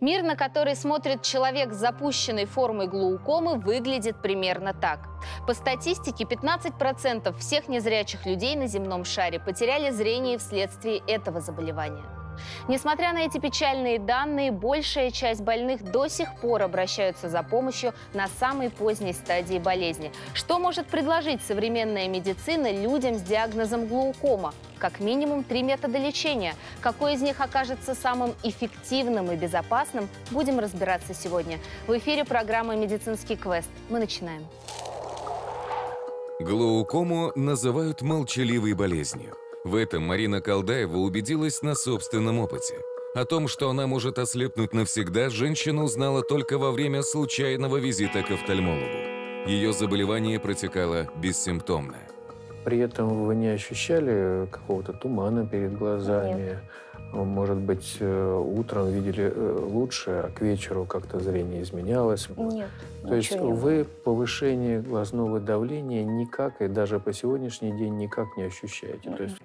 Мир, на который смотрит человек с запущенной формой глаукомы, выглядит примерно так. По статистике, 15% всех незрячих людей на земном шаре потеряли зрение вследствие этого заболевания. Несмотря на эти печальные данные, большая часть больных до сих пор обращаются за помощью на самой поздней стадии болезни. Что может предложить современная медицина людям с диагнозом глаукома? Как минимум три метода лечения. Какой из них окажется самым эффективным и безопасным, будем разбираться сегодня. В эфире программа «Медицинский квест». Мы начинаем. Глаукому называют молчаливой болезнью. В этом Марина Колдаева убедилась на собственном опыте. О том, что она может ослепнуть навсегда, женщина узнала только во время случайного визита к офтальмологу. Ее заболевание протекало бессимптомно. При этом вы не ощущали какого-то тумана перед глазами? Нет может быть, э, утром видели э, лучше, а к вечеру как-то зрение изменялось? Нет. То есть не вы было. повышение глазного давления никак и даже по сегодняшний день никак не ощущаете? Mm-hmm. То есть...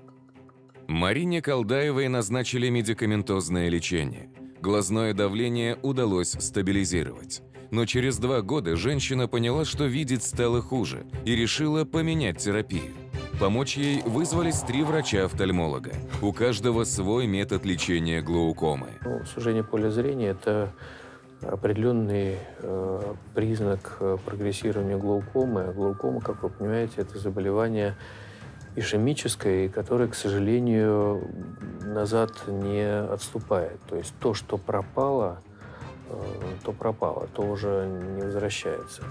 Марине Колдаевой назначили медикаментозное лечение. Глазное давление удалось стабилизировать. Но через два года женщина поняла, что видеть стало хуже и решила поменять терапию. Помочь ей вызвались три врача-офтальмолога. У каждого свой метод лечения глаукомы. Ну, сужение поля зрения – это определенный э, признак э, прогрессирования глаукомы. А глаукома, как вы понимаете, это заболевание ишемическое, которое, к сожалению, назад не отступает. То есть то, что пропало – Э, то пропало, то уже не возвращается.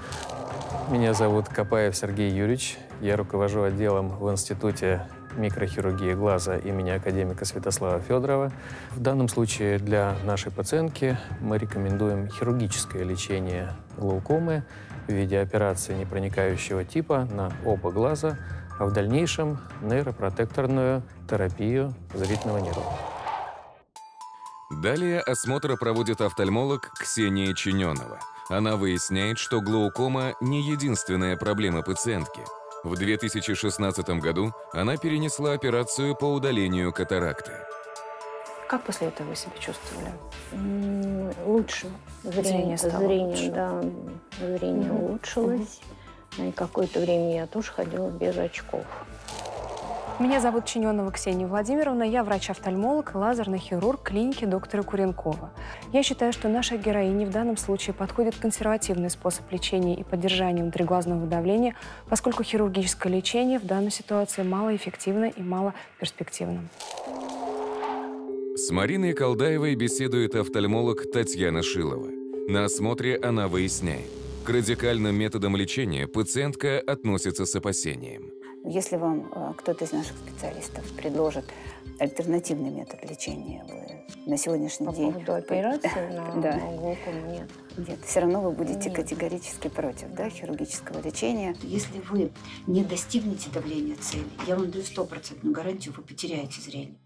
Меня зовут Копаев Сергей Юрьевич. Я руковожу отделом в Институте микрохирургии глаза имени академика Святослава Федорова. В данном случае для нашей пациентки мы рекомендуем хирургическое лечение глаукомы в виде операции непроникающего типа на оба глаза, а в дальнейшем нейропротекторную терапию зрительного нерва. Далее осмотр проводит офтальмолог Ксения Чиненова. Она выясняет, что глаукома – не единственная проблема пациентки. В 2016 году она перенесла операцию по удалению катаракты. Как после этого вы себя чувствовали? Лучше. Зрение, стало зрение, лучше. Да, зрение mm-hmm. улучшилось. Mm-hmm. И какое-то время я тоже ходила без очков. Меня зовут Чиненова Ксения Владимировна, я врач-офтальмолог, лазерный хирург клиники доктора Куренкова. Я считаю, что нашей героине в данном случае подходит консервативный способ лечения и поддержания внутриглазного давления, поскольку хирургическое лечение в данной ситуации малоэффективно и малоперспективно. С Мариной Колдаевой беседует офтальмолог Татьяна Шилова. На осмотре она выясняет, к радикальным методам лечения пациентка относится с опасением. Если вам э, кто-то из наших специалистов предложит альтернативный метод лечения, вы на сегодняшний По день... По операции на да. нет. Нет, все равно вы будете нет. категорически против да, хирургического лечения. Если вы не достигнете давления цели, я вам даю стопроцентную гарантию, вы потеряете зрение.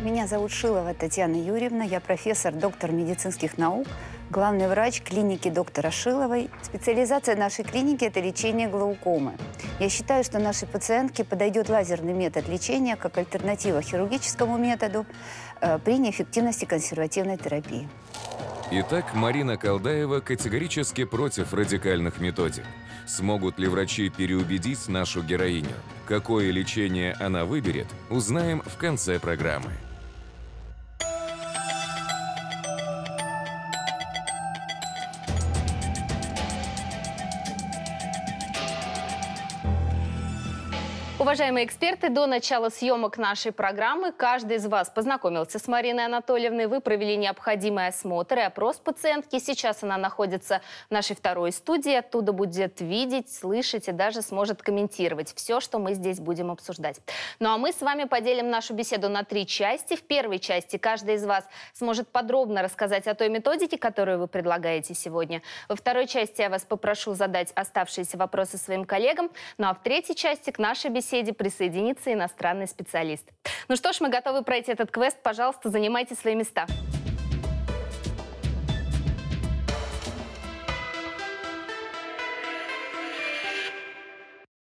Меня зовут Шилова Татьяна Юрьевна, я профессор, доктор медицинских наук, главный врач клиники доктора Шиловой. Специализация нашей клиники – это лечение глаукомы. Я считаю, что нашей пациентке подойдет лазерный метод лечения как альтернатива хирургическому методу э, при неэффективности консервативной терапии. Итак, Марина Колдаева категорически против радикальных методик. Смогут ли врачи переубедить нашу героиню? Какое лечение она выберет, узнаем в конце программы. Уважаемые эксперты, до начала съемок нашей программы каждый из вас познакомился с Мариной Анатольевной. Вы провели необходимый осмотр и опрос пациентки. Сейчас она находится в нашей второй студии. Оттуда будет видеть, слышать и даже сможет комментировать все, что мы здесь будем обсуждать. Ну а мы с вами поделим нашу беседу на три части. В первой части каждый из вас сможет подробно рассказать о той методике, которую вы предлагаете сегодня. Во второй части я вас попрошу задать оставшиеся вопросы своим коллегам. Ну а в третьей части к нашей беседе беседе присоединится иностранный специалист. Ну что ж, мы готовы пройти этот квест. Пожалуйста, занимайте свои места.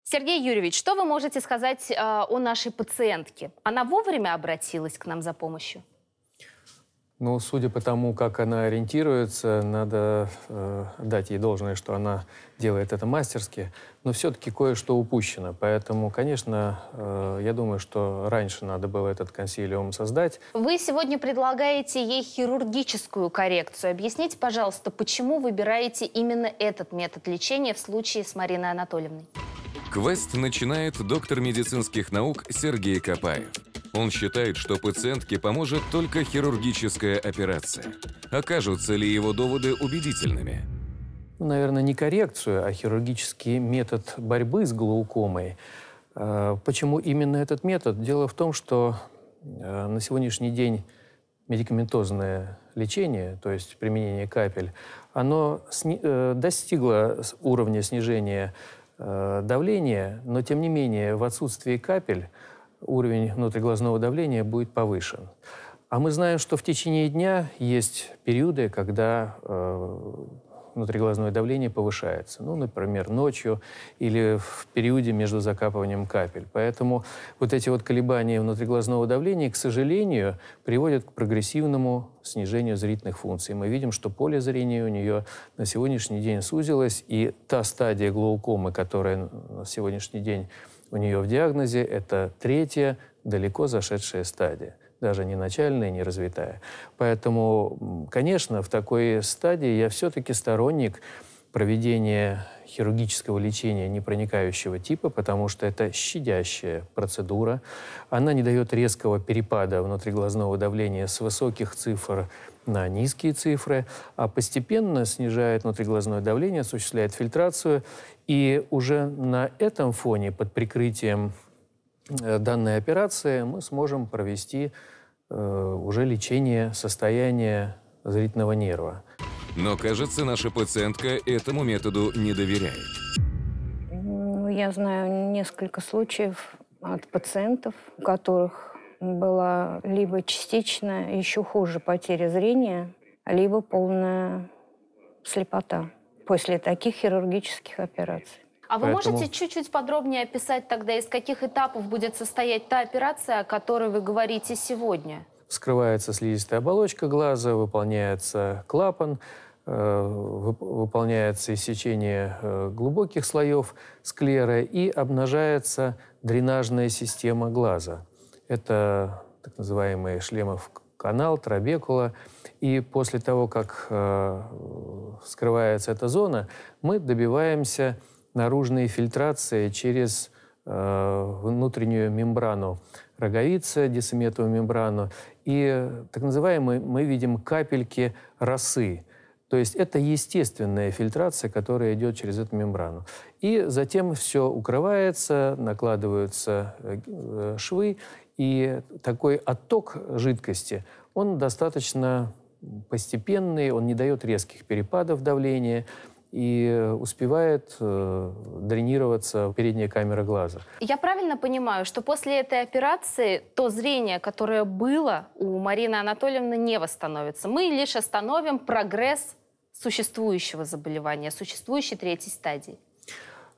Сергей Юрьевич, что вы можете сказать э, о нашей пациентке? Она вовремя обратилась к нам за помощью? Ну, судя по тому, как она ориентируется, надо э, дать ей должное, что она делает это мастерски, но все-таки кое-что упущено. Поэтому, конечно, э, я думаю, что раньше надо было этот консилиум создать. Вы сегодня предлагаете ей хирургическую коррекцию. Объясните, пожалуйста, почему выбираете именно этот метод лечения в случае с Мариной Анатольевной? Квест начинает доктор медицинских наук Сергей Копаев. Он считает, что пациентке поможет только хирургическая операция. Окажутся ли его доводы убедительными? Ну, наверное, не коррекцию, а хирургический метод борьбы с глаукомой. Э, почему именно этот метод? Дело в том, что э, на сегодняшний день медикаментозное лечение, то есть применение капель, оно э, достигло уровня снижения давления, но тем не менее в отсутствии капель уровень внутриглазного давления будет повышен. А мы знаем, что в течение дня есть периоды, когда э, внутриглазное давление повышается. Ну, например, ночью или в периоде между закапыванием капель. Поэтому вот эти вот колебания внутриглазного давления, к сожалению, приводят к прогрессивному снижению зрительных функций. Мы видим, что поле зрения у нее на сегодняшний день сузилось, и та стадия глаукомы, которая на сегодняшний день у нее в диагнозе это третья далеко зашедшая стадия даже не начальная, не развитая. Поэтому, конечно, в такой стадии я все-таки сторонник проведение хирургического лечения непроникающего типа, потому что это щадящая процедура. Она не дает резкого перепада внутриглазного давления с высоких цифр на низкие цифры, а постепенно снижает внутриглазное давление, осуществляет фильтрацию. И уже на этом фоне, под прикрытием э, данной операции, мы сможем провести э, уже лечение состояния зрительного нерва. Но, кажется, наша пациентка этому методу не доверяет. Ну, я знаю несколько случаев от пациентов, у которых была либо частичная, еще хуже потеря зрения, либо полная слепота после таких хирургических операций. А вы Поэтому... можете чуть-чуть подробнее описать тогда, из каких этапов будет состоять та операция, о которой вы говорите сегодня? Вскрывается слизистая оболочка глаза, выполняется клапан, Э, выполняется иссечение э, глубоких слоев склеры и обнажается дренажная система глаза. Это так называемые шлемов канал, трабекула. И после того, как э, вскрывается эта зона, мы добиваемся наружной фильтрации через внутреннюю мембрану роговицы, десиметовую мембрану. И так называемые мы видим капельки росы. То есть это естественная фильтрация, которая идет через эту мембрану. И затем все укрывается, накладываются э, э, швы, и такой отток жидкости, он достаточно постепенный, он не дает резких перепадов давления, и успевает э, дренироваться передняя камера глаза. Я правильно понимаю, что после этой операции то зрение, которое было у Марины Анатольевны, не восстановится. Мы лишь остановим прогресс существующего заболевания, существующей третьей стадии?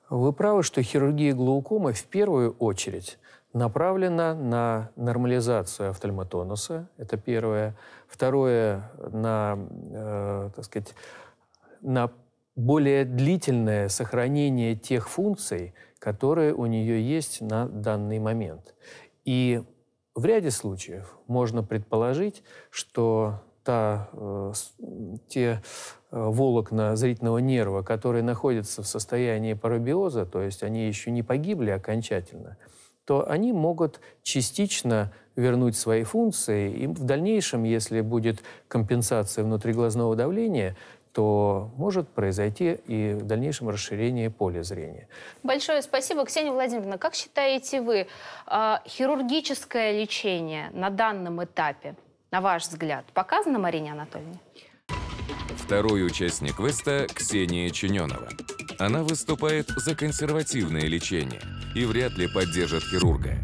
Вы правы, что хирургия глаукомы в первую очередь направлена на нормализацию офтальмотонуса, это первое. Второе, на, э, так сказать, на более длительное сохранение тех функций, которые у нее есть на данный момент. И в ряде случаев можно предположить, что та, э, те Э, волокна зрительного нерва, которые находятся в состоянии парабиоза, то есть они еще не погибли окончательно, то они могут частично вернуть свои функции. И в дальнейшем, если будет компенсация внутриглазного давления, то может произойти и в дальнейшем расширение поля зрения. Большое спасибо. Ксения Владимировна, как считаете вы, э, хирургическое лечение на данном этапе, на ваш взгляд, показано Марине Анатольевне? Второй участник квеста – Ксения Чиненова. Она выступает за консервативное лечение и вряд ли поддержит хирурга.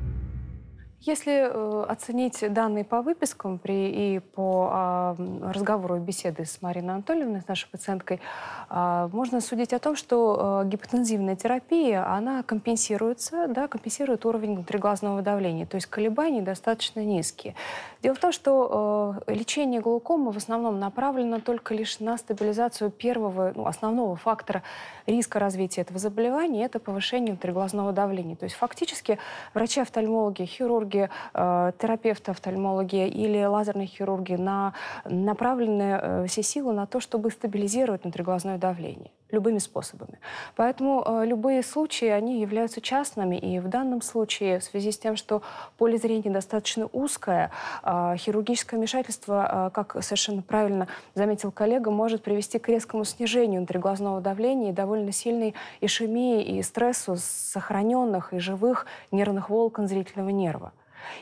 Если э, оценить данные по выпискам при, и по э, разговору и беседы с Мариной Анатольевной, с нашей пациенткой, э, можно судить о том, что э, гипотензивная терапия, она компенсируется, да, компенсирует уровень внутриглазного давления, то есть колебания достаточно низкие. Дело в том, что э, лечение глаукомы в основном направлено только лишь на стабилизацию первого, ну, основного фактора риска развития этого заболевания, это повышение внутриглазного давления. То есть фактически врачи-офтальмологи, хирурги, хирурги, э, терапевты, офтальмологи или лазерные хирурги на, направлены э, все силы на то, чтобы стабилизировать внутриглазное давление любыми способами. Поэтому э, любые случаи, они являются частными, и в данном случае, в связи с тем, что поле зрения достаточно узкое, э, хирургическое вмешательство, э, как совершенно правильно заметил коллега, может привести к резкому снижению внутриглазного давления и довольно сильной ишемии и стрессу сохраненных и живых нервных волокон зрительного нерва.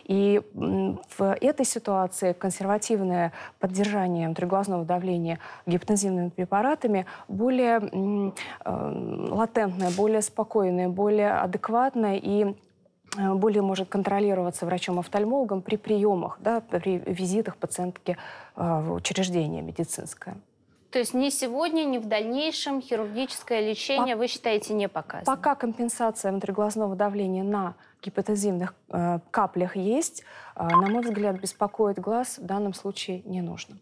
И в этой ситуации консервативное поддержание внутриглазного давления гипнозивными препаратами более э, латентное, более спокойное, более адекватное и э, более может контролироваться врачом-офтальмологом при приемах, да, при визитах пациентки э, в учреждение медицинское. То есть ни сегодня, ни в дальнейшем хирургическое лечение, По... вы считаете, не показано? Пока компенсация внутриглазного давления на гипотезимных э, каплях есть, э, на мой взгляд, беспокоит глаз в данном случае не нужно.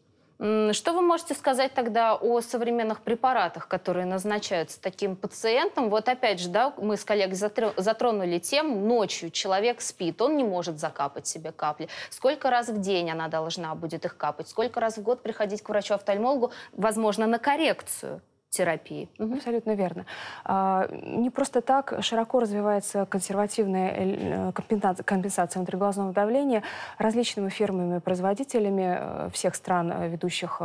Что вы можете сказать тогда о современных препаратах, которые назначаются таким пациентам? Вот опять же, да, мы с коллегой затронули тему, ночью человек спит, он не может закапать себе капли. Сколько раз в день она должна будет их капать? Сколько раз в год приходить к врачу-офтальмологу, возможно, на коррекцию? терапии. Абсолютно верно. А, не просто так широко развивается консервативная э, компенсация внутриглазного давления различными фирмами-производителями э, всех стран, э, ведущих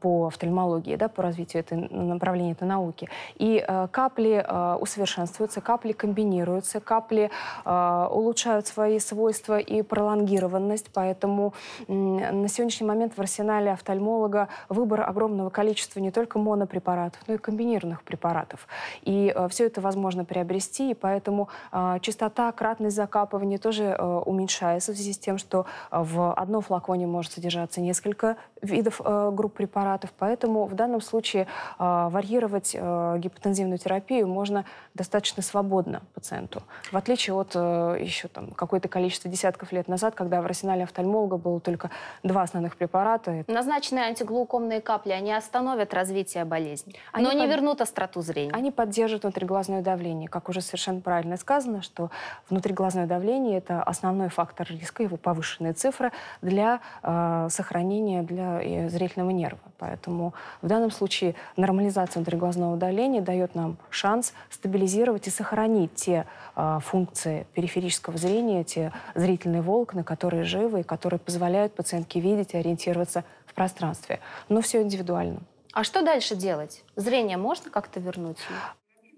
по офтальмологии, да, по развитию этой направления, этой науки. И капли усовершенствуются, капли комбинируются, капли улучшают свои свойства и пролонгированность, поэтому на сегодняшний момент в арсенале офтальмолога выбор огромного количества не только монопрепаратов, препаратов, но ну и комбинированных препаратов. И э, все это возможно приобрести, и поэтому э, частота, кратность закапывания тоже э, уменьшается в связи с тем, что в одном флаконе может содержаться несколько видов групп препаратов, поэтому в данном случае варьировать гипотензивную терапию можно достаточно свободно пациенту, в отличие от еще там какое-то количество десятков лет назад, когда в арсенале офтальмолога было только два основных препарата. Назначенные антиглаукомные капли, они остановят развитие болезни? болезнь. Они Но не под... вернут остроту зрения. Они поддерживают внутриглазное давление. Как уже совершенно правильно сказано, что внутриглазное давление – это основной фактор риска, его повышенные цифры для э, сохранения для э, зрительного нерва. Поэтому в данном случае нормализация внутриглазного давления дает нам шанс стабилизировать и сохранить те э, функции периферического зрения, те зрительные волокна, которые живы и которые позволяют пациентке видеть и ориентироваться в пространстве. Но все индивидуально. А что дальше делать? Зрение можно как-то вернуть?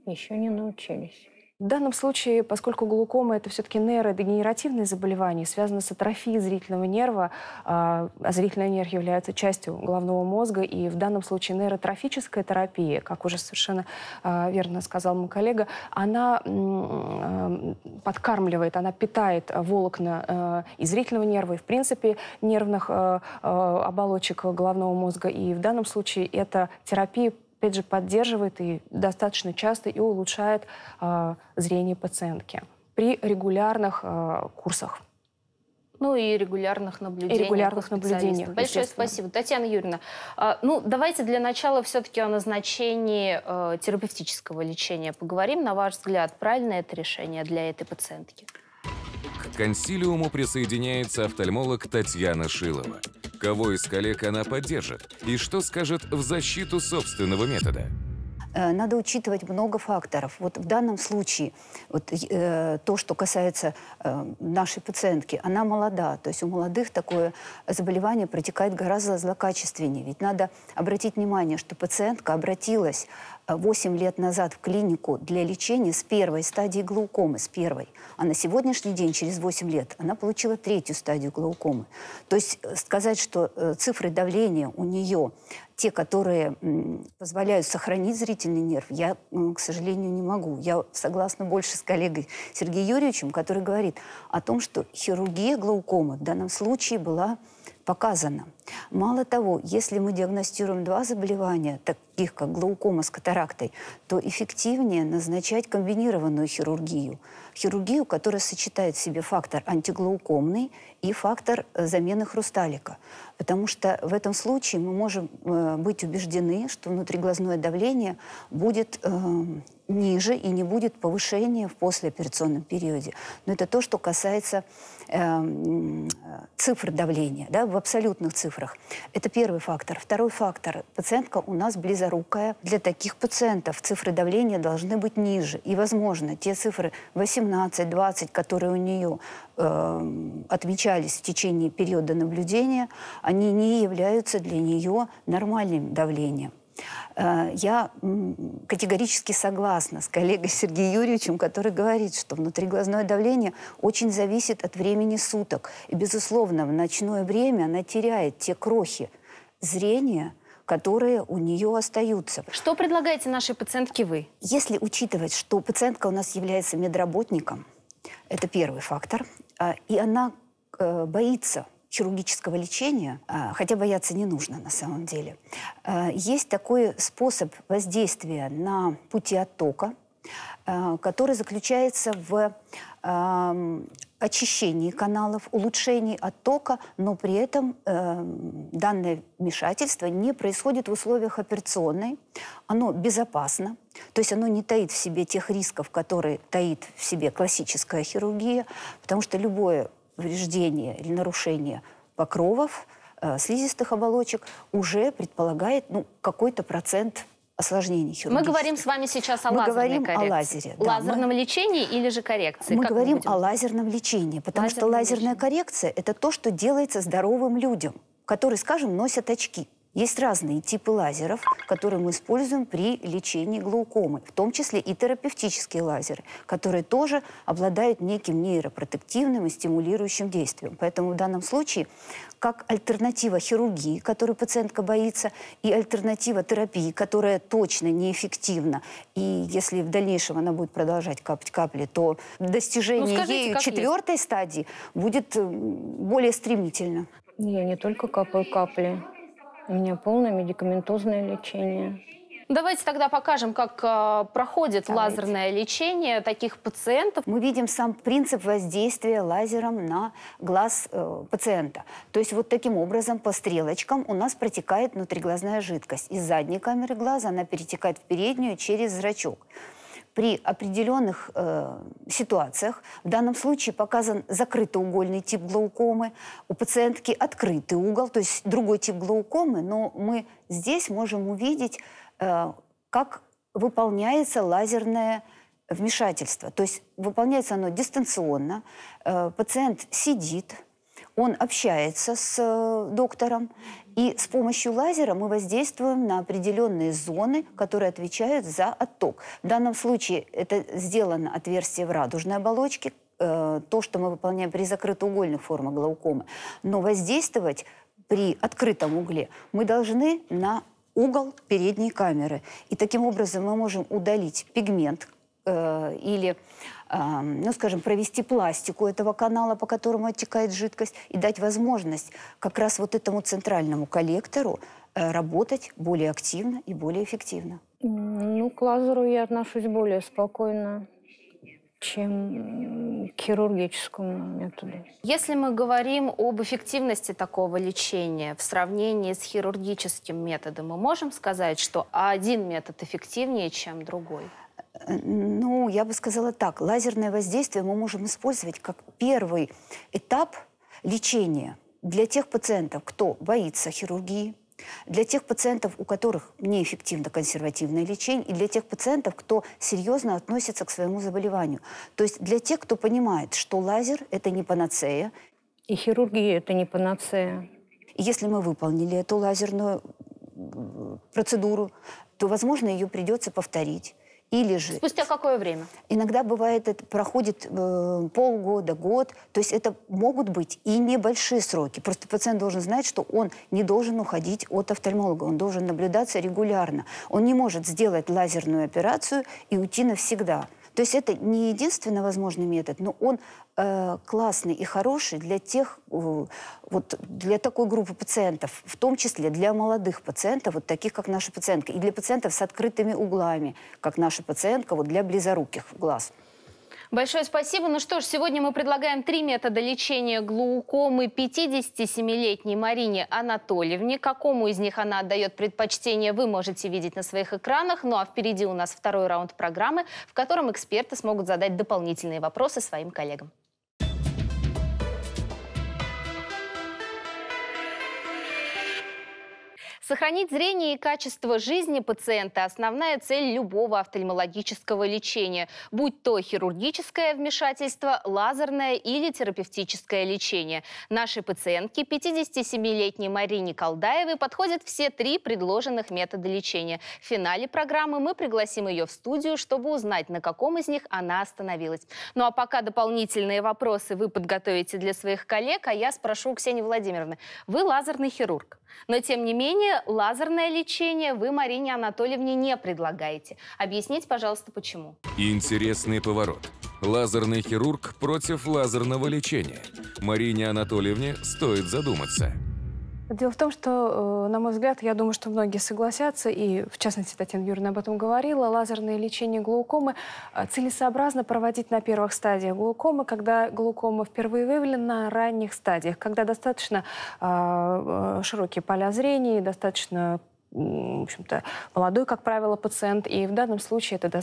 Еще не научились. В данном случае, поскольку глаукома – это все-таки нейродегенеративные заболевания, связано с атрофией зрительного нерва, а, а зрительный нерв является частью головного мозга, и в данном случае нейротрофическая терапия, как уже совершенно а, верно сказал мой коллега, она а, подкармливает, она питает волокна и зрительного нерва, и, в принципе, нервных оболочек головного мозга. И в данном случае эта терапия опять же, поддерживает и достаточно часто и улучшает э, зрение пациентки при регулярных э, курсах. Ну и регулярных наблюдениях. И регулярных наблюдениях. Большое спасибо. Татьяна Юрьевна, а, ну давайте для начала все-таки о назначении терапевтического лечения поговорим. На ваш взгляд, правильное это решение для этой пациентки? К консилиуму присоединяется офтальмолог Татьяна Шилова – кого из коллег она поддержит и что скажет в защиту собственного метода э, надо учитывать много факторов. Вот в данном случае вот, э, то, что касается э, нашей пациентки, она молода, то есть у молодых такое заболевание протекает гораздо злокачественнее. Ведь надо обратить внимание, что пациентка обратилась 8 лет назад в клинику для лечения с первой стадии глаукомы, с первой. А на сегодняшний день, через 8 лет, она получила третью стадию глаукомы. То есть э, сказать, что э, цифры давления у нее те, которые позволяют сохранить зрительный нерв, я, к сожалению, не могу. Я согласна больше с коллегой Сергеем Юрьевичем, который говорит о том, что хирургия глаукомы в данном случае была показано. Мало того, если мы диагностируем два заболевания, таких как глаукома с катарактой, то эффективнее назначать комбинированную хирургию. Хирургию, которая сочетает в себе фактор антиглаукомный и фактор э, замены хрусталика. Потому что в этом случае мы можем э, быть убеждены, что внутриглазное давление будет э, ниже и не будет повышения в послеоперационном периоде. Но это то, что касается э, цифр давления, да, в абсолютных цифрах. Это первый фактор. Второй фактор. Пациентка у нас близорукая. Для таких пациентов цифры давления должны быть ниже. И, возможно, те цифры 18-20, которые у нее э, отмечались в течение периода наблюдения, они не являются для нее нормальным давлением. Э, я категорически согласна с коллегой Сергеем Юрьевичем, который говорит, что внутриглазное давление очень зависит от времени суток. И, безусловно, в ночное время она теряет те крохи зрения, которые у нее остаются. Что предлагаете нашей пациентке вы? Если учитывать, что пациентка у нас является медработником, это первый фактор, а, и она э, боится хирургического лечения, а, хотя бояться не нужно на самом деле, а, есть такой способ воздействия на пути оттока, а, который заключается в очищении каналов, улучшении оттока, но при этом эм, данное вмешательство не происходит в условиях операционной. Оно безопасно, то есть оно не таит в себе тех рисков, которые таит в себе классическая хирургия, потому что любое повреждение или нарушение покровов, э, слизистых оболочек уже предполагает ну, какой-то процент осложнений Мы говорим с вами сейчас о мы лазерной говорим коррекции. о лазере. Да, лазерном мы... лечении или же коррекции? Мы как говорим мы о лазерном лечении, потому Лазерное что лазерная лечение. коррекция – это то, что делается здоровым людям, которые, скажем, носят очки. Есть разные типы лазеров, которые мы используем при лечении глаукомы, в том числе и терапевтические лазеры, которые тоже обладают неким нейропротективным и стимулирующим действием. Поэтому в данном случае как альтернатива хирургии, которую пациентка боится, и альтернатива терапии, которая точно неэффективна. И если в дальнейшем она будет продолжать капать капли, то достижение ну, скажите, ею четвертой есть. стадии будет более стремительно. Я не только капаю капли. У меня полное медикаментозное лечение. Давайте тогда покажем, как э, проходит Давайте. лазерное лечение таких пациентов. Мы видим сам принцип воздействия лазером на глаз э, пациента. То есть вот таким образом по стрелочкам у нас протекает внутриглазная жидкость. Из задней камеры глаза она перетекает в переднюю через зрачок при определенных э, ситуациях, в данном случае показан закрытоугольный тип глаукомы, у пациентки открытый угол, то есть другой тип глаукомы, но мы здесь можем увидеть, э, как выполняется лазерное вмешательство. То есть выполняется оно дистанционно, э, пациент сидит, он общается с э, доктором, и с помощью лазера мы воздействуем на определенные зоны, которые отвечают за отток. В данном случае это сделано отверстие в радужной оболочке, э, то, что мы выполняем при закрытоугольных формах глаукомы. Но воздействовать при открытом угле мы должны на угол передней камеры. И таким образом мы можем удалить пигмент э, или ну, скажем, провести пластику этого канала, по которому оттекает жидкость, и дать возможность как раз вот этому центральному коллектору э, работать более активно и более эффективно. Ну, к лазеру я отношусь более спокойно, чем к хирургическому методу. Если мы говорим об эффективности такого лечения в сравнении с хирургическим методом, мы можем сказать, что один метод эффективнее, чем другой? Ну, я бы сказала так. Лазерное воздействие мы можем использовать как первый этап лечения для тех пациентов, кто боится хирургии, для тех пациентов, у которых неэффективно консервативное лечение, и для тех пациентов, кто серьезно относится к своему заболеванию. То есть для тех, кто понимает, что лазер – это не панацея. И хирургия – это не панацея. Если мы выполнили эту лазерную процедуру, то, возможно, ее придется повторить. Или же... Спустя какое время? Иногда бывает, это проходит э, полгода, год. То есть это могут быть и небольшие сроки. Просто пациент должен знать, что он не должен уходить от офтальмолога. Он должен наблюдаться регулярно. Он не может сделать лазерную операцию и уйти навсегда. То есть это не единственный возможный метод, но он э, классный и хороший для тех, э, вот для такой группы пациентов, в том числе для молодых пациентов, вот таких, как наша пациентка, и для пациентов с открытыми углами, как наша пациентка, вот для близоруких глаз. Большое спасибо. Ну что ж, сегодня мы предлагаем три метода лечения глаукомы 57-летней Марине Анатольевне. Какому из них она отдает предпочтение, вы можете видеть на своих экранах. Ну а впереди у нас второй раунд программы, в котором эксперты смогут задать дополнительные вопросы своим коллегам. Сохранить зрение и качество жизни пациента – основная цель любого офтальмологического лечения, будь то хирургическое вмешательство, лазерное или терапевтическое лечение. Нашей пациентке, 57-летней Марине Колдаевой, подходят все три предложенных метода лечения. В финале программы мы пригласим ее в студию, чтобы узнать, на каком из них она остановилась. Ну а пока дополнительные вопросы вы подготовите для своих коллег, а я спрошу у Ксении Владимировны. Вы лазерный хирург, но тем не менее лазерное лечение вы Марине Анатольевне не предлагаете. Объясните, пожалуйста, почему. Интересный поворот. Лазерный хирург против лазерного лечения. Марине Анатольевне стоит задуматься. Дело в том, что, э, на мой взгляд, я думаю, что многие согласятся, и в частности Татьяна Юрьевна об этом говорила, лазерное лечение глаукомы э, целесообразно проводить на первых стадиях глаукомы, когда глаукома впервые выявлена на ранних стадиях, когда достаточно э, широкие поля зрения, достаточно в общем-то, молодой, как правило, пациент. И в данном случае это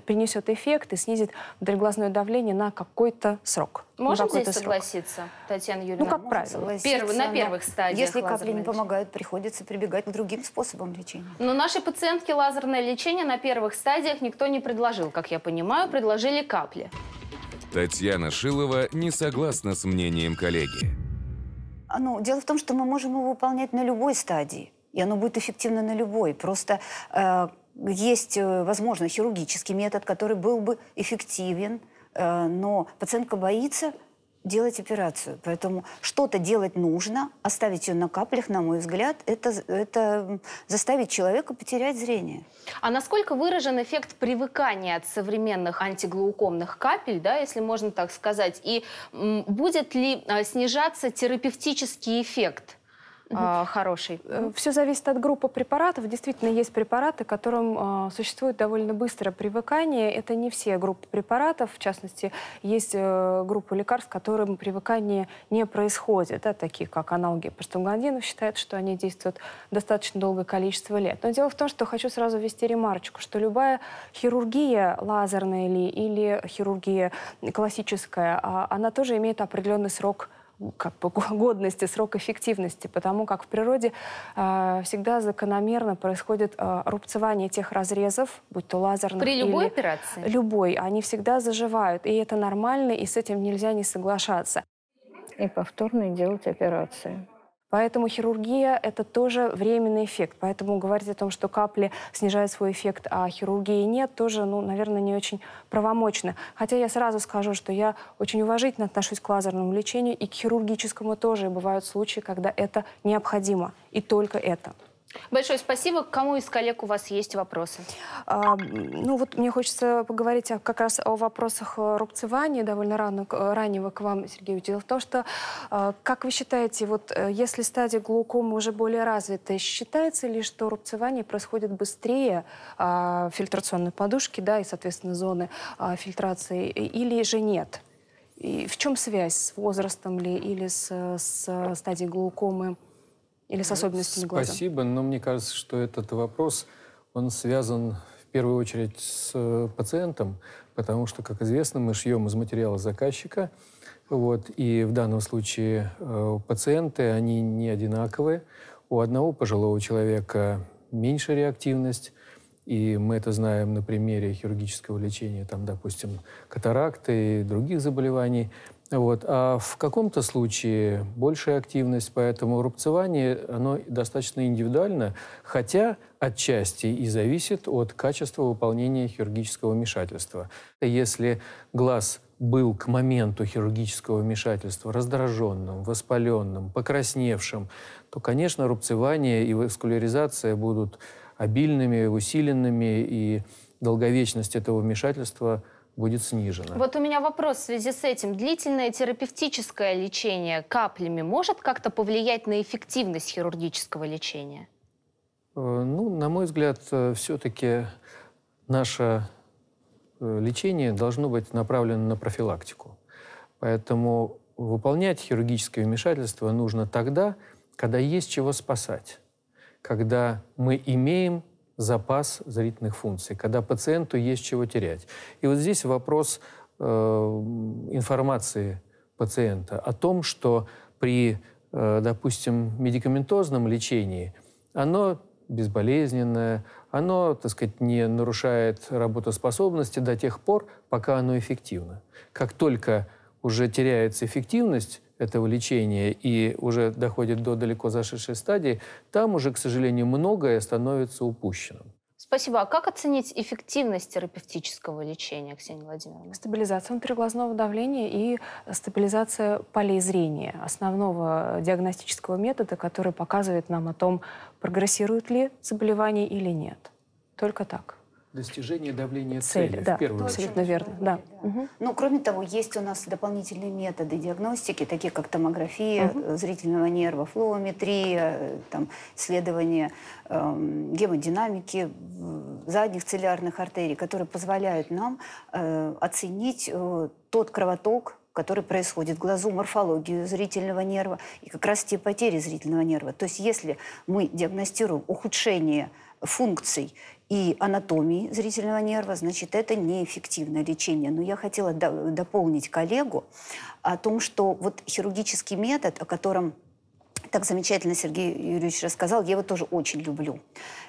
принесет эффект и снизит внутриглазное давление на какой-то срок. Можем какой здесь согласиться, Татьяна ну, Юрьевна? Ну, как правило. Первый, на первых стадиях Если капли не помогают, приходится прибегать к другим способам лечения. Но нашей пациентке лазерное лечение на первых стадиях никто не предложил. Как я понимаю, предложили капли. Татьяна Шилова не согласна с мнением коллеги. А, ну, дело в том, что мы можем его выполнять на любой стадии и оно будет эффективно на любой. Просто э, есть, э, возможно, хирургический метод, который был бы эффективен, э, но пациентка боится делать операцию. Поэтому что-то делать нужно, оставить ее на каплях, на мой взгляд, это, это заставить человека потерять зрение. А насколько выражен эффект привыкания от современных антиглаукомных капель, да, если можно так сказать, и будет ли э, снижаться терапевтический эффект? А, хороший? Э, все зависит от группы препаратов. Действительно, есть препараты, к которым а, существует довольно быстрое привыкание. Это не все группы препаратов. В частности, есть э, группа лекарств, к которым привыкание не происходит. Да, такие, как аналоги простагландинов, считают, что они действуют достаточно долгое количество лет. Но дело в том, что хочу сразу ввести ремарочку, что любая хирургия лазерная или, или хирургия классическая, а, она тоже имеет определенный срок ну, как бы годности, срок эффективности, потому как в природе э, всегда закономерно происходит э, рубцевание тех разрезов, будь то лазерных При любой или операции? Любой. Они всегда заживают, и это нормально, и с этим нельзя не соглашаться. И повторно делать операции. Поэтому хирургия – это тоже временный эффект. Поэтому говорить о том, что капли снижают свой эффект, а хирургии нет, тоже, ну, наверное, не очень правомочно. Хотя я сразу скажу, что я очень уважительно отношусь к лазерному лечению и к хирургическому тоже. И бывают случаи, когда это необходимо. И только это. Большое спасибо. Кому из коллег у вас есть вопросы? А, ну вот мне хочется поговорить как раз о вопросах э, рубцевания довольно рано, э, раннего к вам, Сергей. Дело в том, что, э, как вы считаете, вот если стадия глаукомы уже более развитая, считается ли, что рубцевание происходит быстрее а, фильтрационной подушки, да, и, соответственно, зоны а, фильтрации, или же нет? И в чем связь с возрастом ли или с, с стадией глаукомы? Или с особенностями Спасибо, глаза? Спасибо, но мне кажется, что этот вопрос, он связан в первую очередь с э, пациентом, потому что, как известно, мы шьем из материала заказчика, вот, и в данном случае э, пациенты, они не одинаковые. У одного пожилого человека меньше реактивность, и мы это знаем на примере хирургического лечения, там, допустим, катаракты и других заболеваний. Вот. А в каком-то случае большая активность, поэтому рубцевание, оно достаточно индивидуально, хотя отчасти и зависит от качества выполнения хирургического вмешательства. Если глаз был к моменту хирургического вмешательства раздраженным, воспаленным, покрасневшим, то, конечно, рубцевание и васкуляризация будут обильными, усиленными, и долговечность этого вмешательства – будет снижена. Вот у меня вопрос в связи с этим. Длительное терапевтическое лечение каплями может как-то повлиять на эффективность хирургического лечения? Э, ну, на мой взгляд, э, все-таки наше э, лечение должно быть направлено на профилактику. Поэтому выполнять хирургическое вмешательство нужно тогда, когда есть чего спасать, когда мы имеем запас зрительных функций, когда пациенту есть чего терять. И вот здесь вопрос э, информации пациента о том, что при, э, допустим, медикаментозном лечении оно безболезненное, оно, так сказать, не нарушает работоспособности до тех пор, пока оно эффективно. Как только уже теряется эффективность этого лечения и уже доходит до далеко зашедшей стадии, там уже, к сожалению, многое становится упущенным. Спасибо. А как оценить эффективность терапевтического лечения, Ксения Владимировна? Стабилизация внутриглазного давления и стабилизация полей зрения, основного диагностического метода, который показывает нам о том, прогрессирует ли заболевание или нет. Только так достижение давления цели, цели да, в первую абсолютно верно, да. Ну, кроме того, есть у нас дополнительные методы диагностики, такие как томография угу. зрительного нерва, флуометрия, э, там, исследование эм, э, гемодинамики задних целлярных артерий, которые позволяют нам э, оценить э, тот кровоток, который происходит в глазу, морфологию зрительного нерва и как раз те потери зрительного нерва. То есть если мы диагностируем ухудшение функций и анатомии зрительного нерва, значит, это неэффективное лечение. Но я хотела до дополнить коллегу о том, что вот хирургический метод, о котором так замечательно Сергей Юрьевич рассказал, я его тоже очень люблю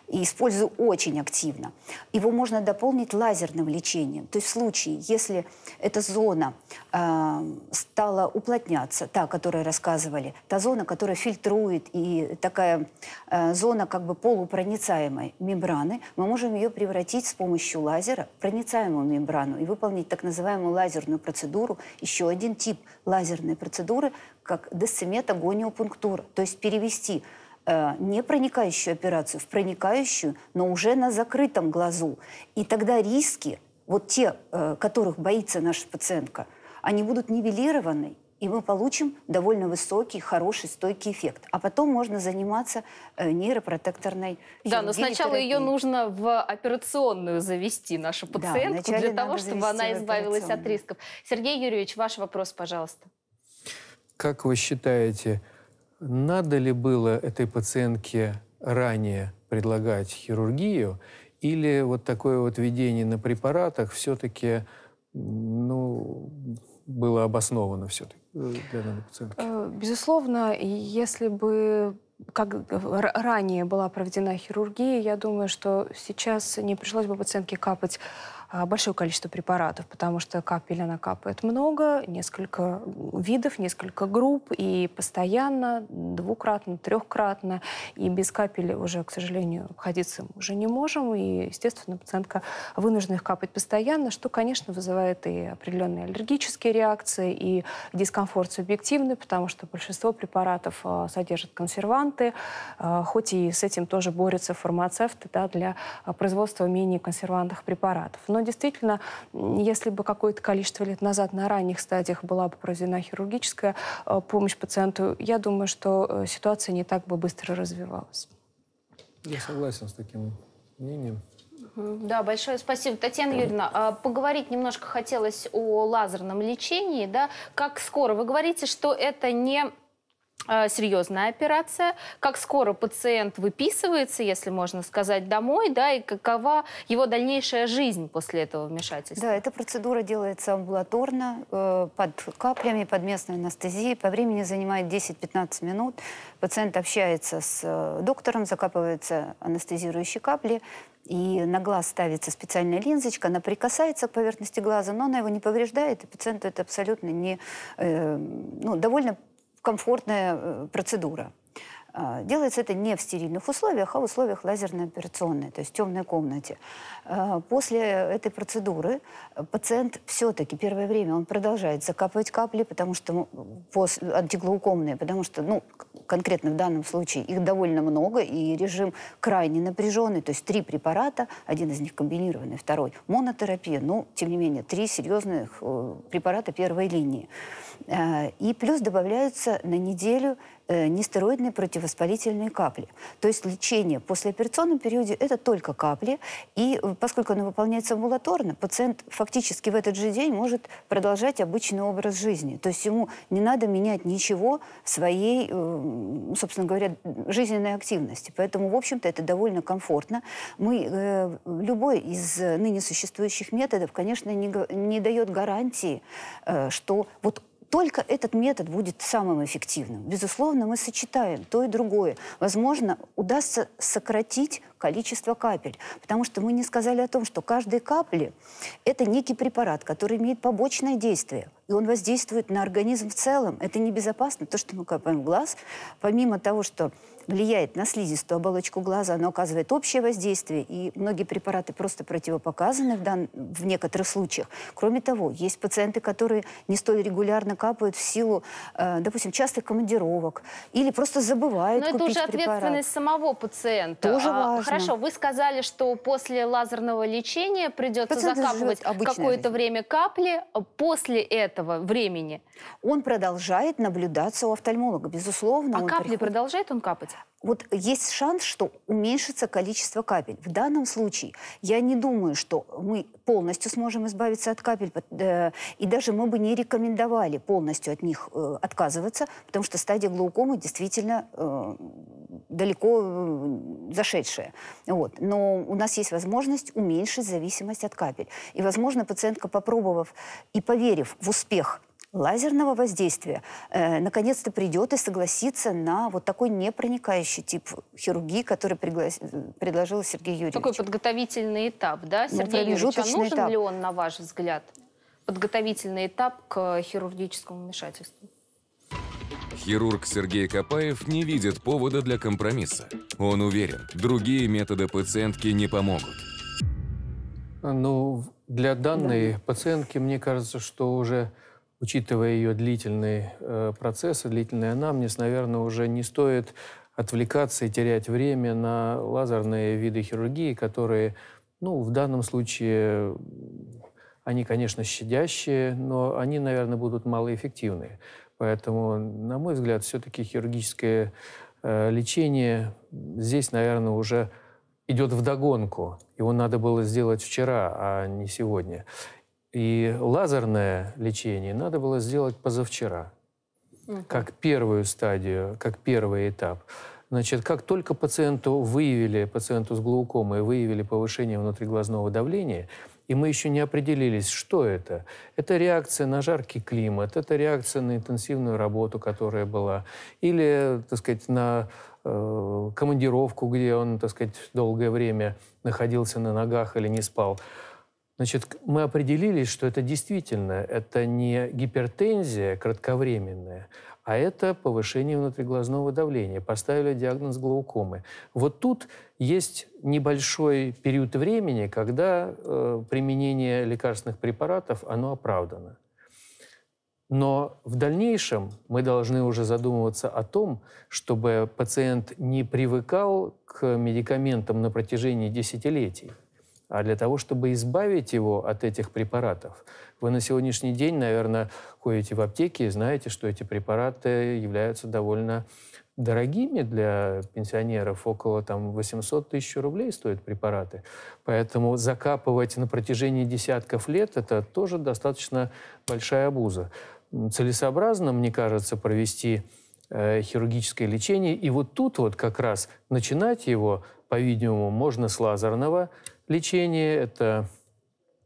и использую очень активно. Его можно дополнить лазерным лечением. То есть в случае, если эта зона э, стала уплотняться, та, о которой рассказывали, та зона, которая фильтрует, и такая э, зона как бы полупроницаемой мембраны, мы можем ее превратить с помощью лазера в проницаемую мембрану и выполнить так называемую лазерную процедуру, еще один тип лазерной процедуры, как десцимета гониопунктура, то есть перевести Э, не проникающую операцию в проникающую, но уже на закрытом глазу. И тогда риски, вот те, э, которых боится наша пациентка, они будут нивелированы, и мы получим довольно высокий, хороший, стойкий эффект. А потом можно заниматься э, нейропротекторной Да, но сначала ее нужно в операционную завести, нашу пациентку, да, для того, чтобы она избавилась от рисков. Сергей Юрьевич, ваш вопрос, пожалуйста. Как вы считаете, надо ли было этой пациентке ранее предлагать хирургию, или вот такое вот введение на препаратах все-таки ну, было обосновано все-таки э, для данной пациентки? Э, безусловно, если бы как ранее была проведена хирургия, я думаю, что сейчас не пришлось бы пациентке капать а, большое количество препаратов, потому что капель она капает много, несколько видов, несколько групп, и постоянно, двукратно, трехкратно, и без капель уже, к сожалению, обходиться мы уже не можем, и, естественно, пациентка вынуждена их капать постоянно, что, конечно, вызывает и определенные аллергические реакции, и дискомфорт субъективный, потому что большинство препаратов а, содержат консерванты, а, хоть и с этим тоже борются фармацевты да, для производства менее консервантных препаратов. Но но действительно, если бы какое-то количество лет назад на ранних стадиях была бы произведена хирургическая э, помощь пациенту, я думаю, что э, ситуация не так бы быстро развивалась. Я согласен с таким мнением. Да, большое спасибо. Татьяна Юрьевна, а, поговорить немножко хотелось о лазерном лечении. Да? Как скоро? Вы говорите, что это не Э, серьезная операция, как скоро пациент выписывается, если можно сказать, домой, да, и какова его дальнейшая жизнь после этого вмешательства? Да, эта процедура делается амбулаторно, э, под каплями, под местной анестезией, по времени занимает 10-15 минут. Пациент общается с э, доктором, закапываются анестезирующие капли, и на глаз ставится специальная линзочка, она прикасается к поверхности глаза, но она его не повреждает, и пациенту это абсолютно не... ну, довольно комфортная э, процедура. А, делается это не в стерильных условиях, а в условиях лазерной операционной, то есть в темной комнате. А, после этой процедуры э, пациент все-таки первое время он продолжает закапывать капли, потому что ну, после, антиглаукомные, потому что, ну, конкретно в данном случае их довольно много, и режим крайне напряженный, то есть три препарата, один из них комбинированный, второй монотерапия, но, тем не менее, три серьезных э, препарата первой линии. Э, и плюс добавляются на неделю Э, нестероидные противовоспалительные капли. То есть лечение после операционном периоде это только капли, и э, поскольку оно выполняется амбулаторно, пациент фактически в этот же день может продолжать обычный образ жизни. То есть ему не надо менять ничего своей, э, собственно говоря, жизненной активности. Поэтому, в общем-то, это довольно комфортно. Мы, любой из ныне существующих методов, конечно, не, не дает гарантии, что вот только этот метод будет самым эффективным. Безусловно, мы сочетаем то и другое. Возможно, удастся сократить количество капель. Потому что мы не сказали о том, что каждой капли – это некий препарат, который имеет побочное действие. И он воздействует на организм в целом. Это небезопасно. То, что мы капаем в глаз, помимо того, что влияет на слизистую оболочку глаза, оно оказывает общее воздействие, и многие препараты просто противопоказаны в, дан... в некоторых случаях. Кроме того, есть пациенты, которые не столь регулярно капают в силу, э, допустим, частых командировок, или просто забывают Но купить препарат. Но это уже ответственность препарат. самого пациента. Тоже а важно. Хорошо, вы сказали, что после лазерного лечения придется Пациент закапывать какое-то время капли. А после этого времени? Он продолжает наблюдаться у офтальмолога, безусловно. А капли приходит... продолжает он капать? Вот есть шанс, что уменьшится количество капель. В данном случае я не думаю, что мы полностью сможем избавиться от капель, э, и даже мы бы не рекомендовали полностью от них э, отказываться, потому что стадия глаукомы действительно э, далеко зашедшая. Вот. Но у нас есть возможность уменьшить зависимость от капель. И, возможно, пациентка, попробовав и поверив в успех лазерного воздействия, э, наконец-то придет и согласится на вот такой непроникающий тип хирургии, который приглас... предложил Сергей Юрьевич. Такой подготовительный этап, да, ну, Сергей ну, Юрьевич? А нужен этап. ли он, на ваш взгляд, подготовительный этап к хирургическому вмешательству? Хирург Сергей Копаев не видит повода для компромисса. Он уверен, другие методы пациентки не помогут. А, ну, для данной да. пациентки, мне кажется, что уже, учитывая ее длительный э, процесс и длительный анамнез, наверное, уже не стоит отвлекаться и терять время на лазерные виды хирургии, которые, ну, в данном случае, они, конечно, щадящие, но они, наверное, будут малоэффективные. Поэтому, на мой взгляд, все-таки хирургическое э, лечение здесь, наверное, уже идет в вдогонку. Его надо было сделать вчера, а не сегодня. И лазерное лечение надо было сделать позавчера, угу. как первую стадию, как первый этап. Значит, как только пациенту выявили, пациенту с глаукомой выявили повышение внутриглазного давления, и мы еще не определились, что это. Это реакция на жаркий климат, это реакция на интенсивную работу, которая была, или, так сказать, на э, командировку, где он, так сказать, долгое время находился на ногах или не спал. Значит, мы определились, что это действительно, это не гипертензия кратковременная, а это повышение внутриглазного давления. Поставили диагноз глаукомы. Вот тут есть небольшой период времени, когда э, применение лекарственных препаратов оно оправдано. Но в дальнейшем мы должны уже задумываться о том, чтобы пациент не привыкал к медикаментам на протяжении десятилетий. А для того, чтобы избавить его от этих препаратов, вы на сегодняшний день, наверное, ходите в аптеке и знаете, что эти препараты являются довольно дорогими для пенсионеров, около там, 800 тысяч рублей стоят препараты. Поэтому закапывать на протяжении десятков лет – это тоже достаточно большая обуза. Целесообразно, мне кажется, провести э, хирургическое лечение. И вот тут вот как раз начинать его, по-видимому, можно с лазерного лечения. Это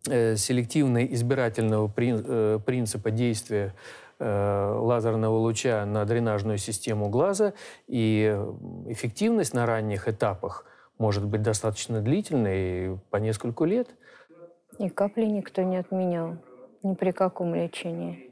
э, селективное избирательного при, э, принципа действия Э, лазерного луча на дренажную систему глаза, и эффективность на ранних этапах может быть достаточно длительной, по несколько лет. И капли никто не отменял, ни при каком лечении.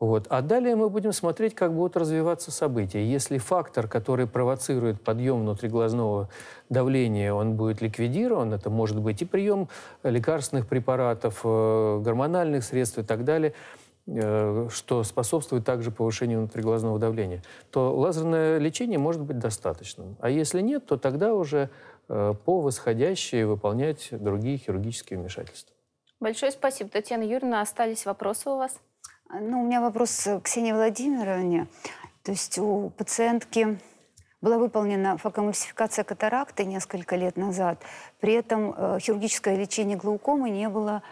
Вот. А далее мы будем смотреть, как будут развиваться события. Если фактор, который провоцирует подъем внутриглазного давления, он будет ликвидирован, это может быть и прием лекарственных препаратов, э, гормональных средств и так далее – Э, что способствует также повышению внутриглазного давления, то лазерное лечение может быть достаточным. А если нет, то тогда уже э, по восходящей выполнять другие хирургические вмешательства. Большое спасибо, Татьяна Юрьевна. Остались вопросы у вас? А, ну, у меня вопрос к Ксении Владимировне. То есть у пациентки была выполнена фокомульсификация катаракты несколько лет назад. При этом э, хирургическое лечение глаукомы не было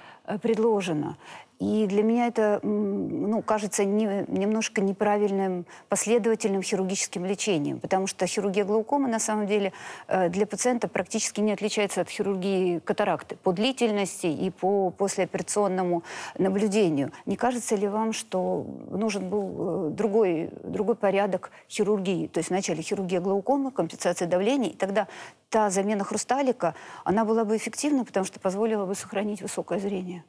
предложено. И для меня это, ну, кажется не, немножко неправильным последовательным хирургическим лечением, потому что хирургия глаукомы на самом деле э, для пациента практически не отличается от хирургии катаракты по длительности и по послеоперационному наблюдению. Не кажется ли вам, что нужен был э, другой, другой порядок хирургии? То есть вначале хирургия глаукомы, компенсация давления, и тогда та замена хрусталика, она была бы эффективна, потому что позволила бы сохранить высокое зрение.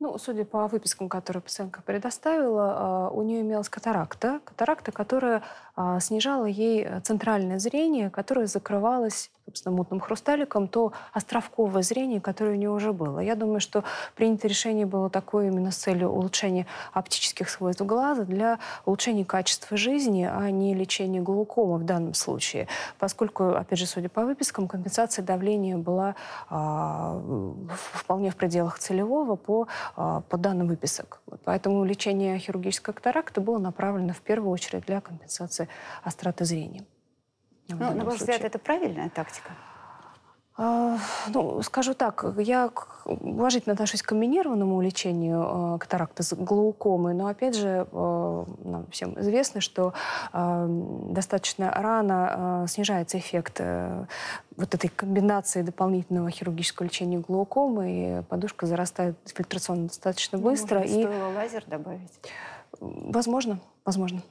Ну, судя по выпискам, которые пациентка предоставила, а, у нее имелась катаракта. Катаракта, которая а, снижала ей э, центральное зрение, которое закрывалось собственно, мутным хрусталиком, то островковое зрение, которое у нее уже было. Я думаю, что принято решение было такое именно с целью улучшения оптических свойств глаза для улучшения качества жизни, а не лечения глаукома в данном случае. Поскольку, опять же, судя по выпискам, компенсация давления была э, вполне в пределах целевого по, э, по данным выписок. Вот поэтому лечение хирургического катаракта было направлено в первую очередь для компенсации остроты зрения. Ну, на ваш взгляд, это правильная тактика? А, ну, скажу так, я уважительно отношусь к комбинированному лечению а, катаракты с глаукомой, но, опять же, а, нам всем известно, что достаточно рано снижается эффект э, вот этой комбинации дополнительного хирургического лечения глаукомы, и подушка зарастает фильтрационно достаточно быстро. Ну, может, и... лазер добавить? Возможно, возможно.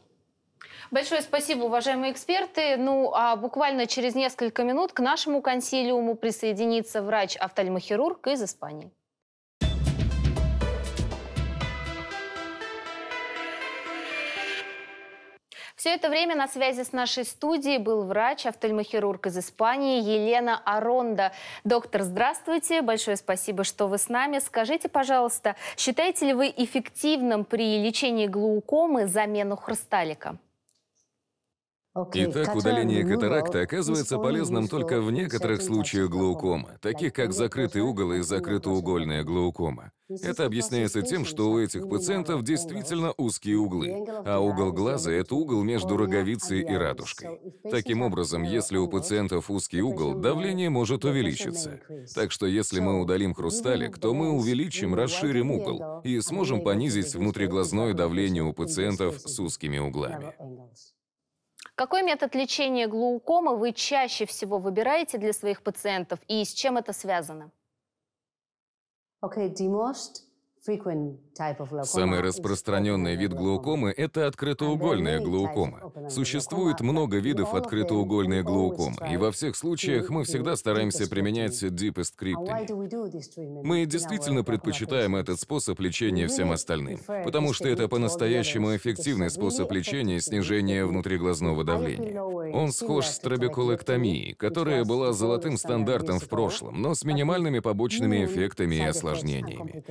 Большое спасибо, уважаемые эксперты. Ну, а буквально через несколько минут к нашему консилиуму присоединится врач-офтальмохирург из Испании. Все это время на связи с нашей студией был врач-офтальмохирург из Испании Елена Аронда. Доктор, здравствуйте. Большое спасибо, что вы с нами. Скажите, пожалуйста, считаете ли вы эффективным при лечении глаукомы замену хрусталика? Итак, удаление ну катаракты оказывается полезным только в некоторых случаях глаукомы, таких как закрытый угол и закрытоугольная глаукома. Это объясняется тем, что у этих пациентов действительно узкие углы, а угол глаза – это угол между роговицей и радужкой. Таким образом, если у пациентов узкий угол, давление может увеличиться. Так что если мы удалим хрусталик, то мы увеличим, расширим угол и а сможем понизить внутриглазное давление у пациентов с узкими углами. Какой метод лечения глаукомы вы чаще всего выбираете для своих пациентов и с чем это связано? Okay, the Самый распространенный вид глаукомы – это открытоугольная глаукома. Существует много видов открытоугольной глаукомы, и во всех случаях мы всегда стараемся применять Deepest Cryptomy. Мы действительно предпочитаем этот способ лечения всем остальным, потому что это по-настоящему эффективный способ лечения снижения внутриглазного давления. Он схож с трабекулэктомией, которая была золотым стандартом в прошлом, но с минимальными побочными эффектами и осложнениями.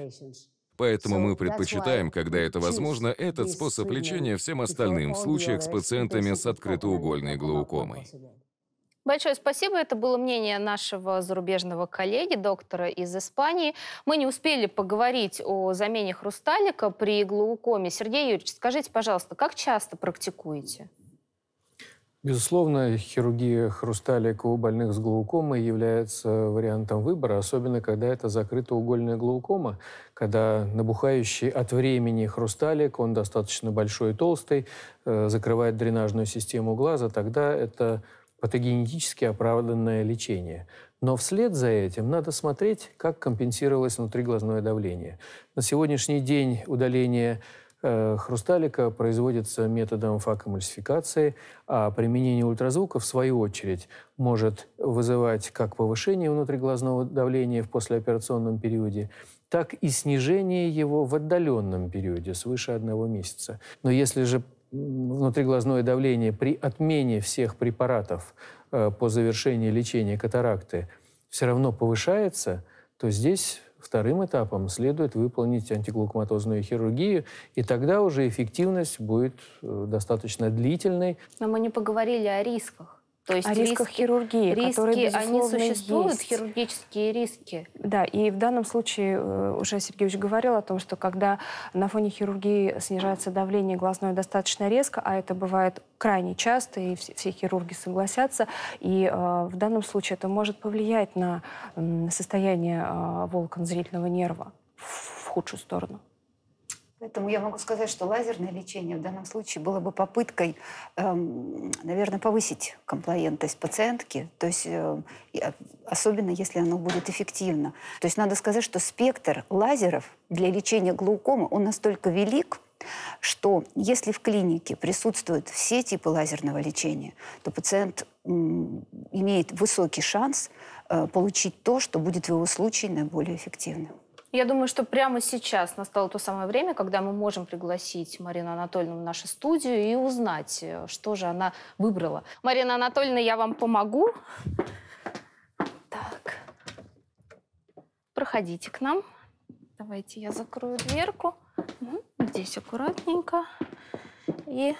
Поэтому мы предпочитаем, когда это возможно, этот способ лечения всем остальным в случаях с пациентами с открытоугольной глаукомой. Большое спасибо. Это было мнение нашего зарубежного коллеги, доктора из Испании. Мы не успели поговорить о замене хрусталика при глаукоме. Сергей Юрьевич, скажите, пожалуйста, как часто практикуете? Безусловно, хирургия хрусталика у больных с глаукомой является вариантом выбора, особенно когда это закрытоугольная глаукома, когда набухающий от времени хрусталик, он достаточно большой и толстый, э, закрывает дренажную систему глаза, тогда это патогенетически оправданное лечение. Но вслед за этим надо смотреть, как компенсировалось внутриглазное давление. На сегодняшний день удаление Э, хрусталика производится методом факомульсификации, а применение ультразвука, в свою очередь, может вызывать как повышение внутриглазного давления в послеоперационном периоде, так и снижение его в отдаленном периоде, свыше одного месяца. Но если же внутриглазное давление при отмене всех препаратов э, по завершении лечения катаракты все равно повышается, то здесь Вторым этапом следует выполнить антиглукоматозную хирургию, и тогда уже эффективность будет э, достаточно длительной. Но мы не поговорили о рисках. То есть о рисках хирургии, риски, которые, они существуют, есть. хирургические риски. Да, и в данном случае э, уже Сергеевич говорил о том, что когда на фоне хирургии снижается давление глазное достаточно резко, а это бывает крайне часто, и все, все хирурги согласятся, и э, в данном случае это может повлиять на э, состояние э, волокон зрительного нерва в худшую сторону. Поэтому я могу сказать, что лазерное лечение в данном случае было бы попыткой, эм, наверное, повысить комплаентность пациентки, то есть э, особенно если оно будет эффективно. То есть надо сказать, что спектр лазеров для лечения глаукомы, он настолько велик, что если в клинике присутствуют все типы лазерного лечения, то пациент имеет высокий шанс э, получить то, что будет в его случае наиболее эффективным. Я думаю, что прямо сейчас настало то самое время, когда мы можем пригласить Марину Анатольевну в нашу студию и узнать, э, что же она выбрала. Марина Анатольевна, я вам помогу. Так. Проходите к нам. Давайте я закрою дверку. Здесь аккуратненько. И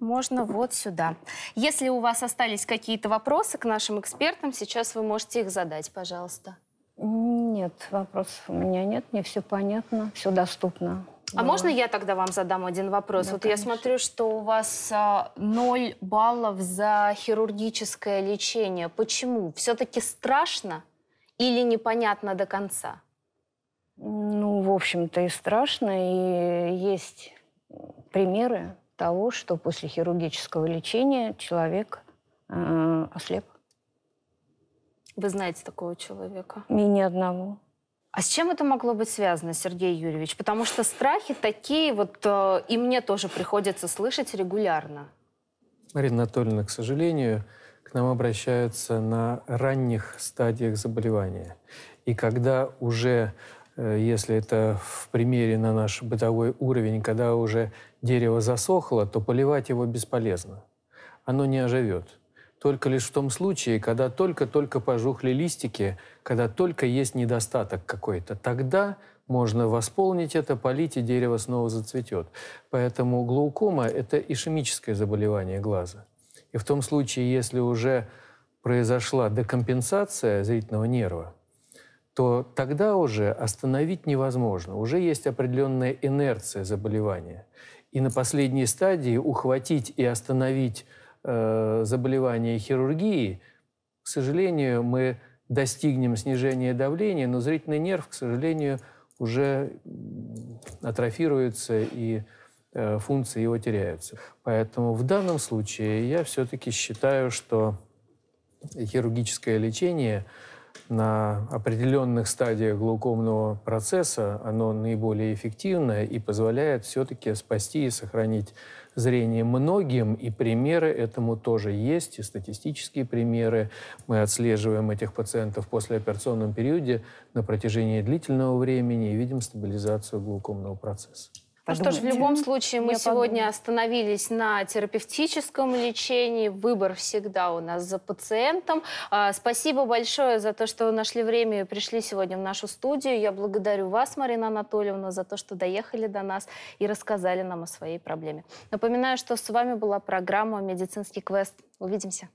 можно вот сюда. Если у вас остались какие-то вопросы к нашим экспертам, сейчас вы можете их задать, пожалуйста. Нет, вопросов у меня нет, мне все понятно, все доступно. А да. можно я тогда вам задам один вопрос? Да, вот конечно. я смотрю, что у вас а, ноль баллов за хирургическое лечение. Почему? Все-таки страшно или непонятно до конца? Ну, в общем-то, и страшно, и есть примеры того, что после хирургического лечения человек э, ослеп. Вы знаете такого человека? И ни одного. А с чем это могло быть связано, Сергей Юрьевич? Потому что страхи такие вот э, и мне тоже приходится слышать регулярно. Марина Анатольевна, к сожалению, к нам обращаются на ранних стадиях заболевания. И когда уже, э, если это в примере на наш бытовой уровень, когда уже дерево засохло, то поливать его бесполезно. Оно не оживет только лишь в том случае, когда только-только пожухли листики, когда только есть недостаток какой-то. Тогда можно восполнить это, полить, и дерево снова зацветет. Поэтому глаукома – это ишемическое заболевание глаза. И в том случае, если уже произошла декомпенсация зрительного нерва, то тогда уже остановить невозможно. Уже есть определенная инерция заболевания. И на последней стадии ухватить и остановить – Э, заболевания и хирургии, к сожалению, мы достигнем снижения давления, но зрительный нерв, к сожалению, уже атрофируется и э, функции его теряются. Поэтому в данном случае я все-таки считаю, что хирургическое лечение на определенных стадиях глаукомного процесса, оно наиболее эффективное и позволяет все-таки спасти и сохранить зрения многим, и примеры этому тоже есть, и статистические примеры. Мы отслеживаем этих пациентов после послеоперационном периоде на протяжении длительного времени и видим стабилизацию глаукомного процесса. Ну что ж, в любом случае мы Я сегодня подумаю. остановились на терапевтическом лечении. Выбор всегда у нас за пациентом. А, спасибо большое за то, что нашли время и пришли сегодня в нашу студию. Я благодарю вас, Марина Анатольевна, за то, что доехали до нас и рассказали нам о своей проблеме. Напоминаю, что с вами была программа «Медицинский квест». Увидимся.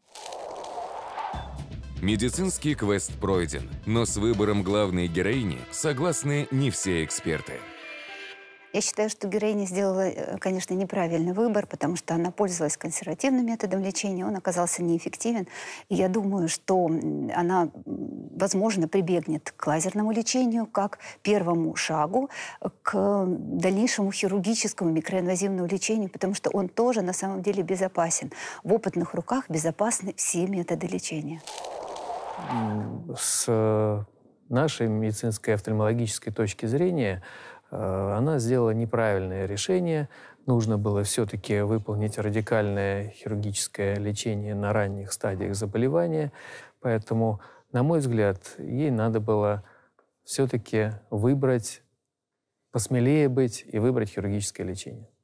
Медицинский квест пройден, но с выбором главной героини согласны не все эксперты. Я считаю, что героиня сделала, э, конечно, неправильный выбор, потому что она пользовалась консервативным методом лечения, он оказался неэффективен. И я думаю, что она, возможно, прибегнет к лазерному лечению как первому шагу к э, дальнейшему хирургическому микроинвазивному лечению, потому что он тоже на самом деле безопасен. В опытных руках безопасны все методы лечения. С э, нашей медицинской офтальмологической точки зрения Э, она сделала неправильное решение. Нужно было все-таки выполнить радикальное хирургическое лечение на ранних стадиях заболевания. Поэтому, на мой взгляд, ей надо было все-таки выбрать, посмелее быть и выбрать хирургическое лечение.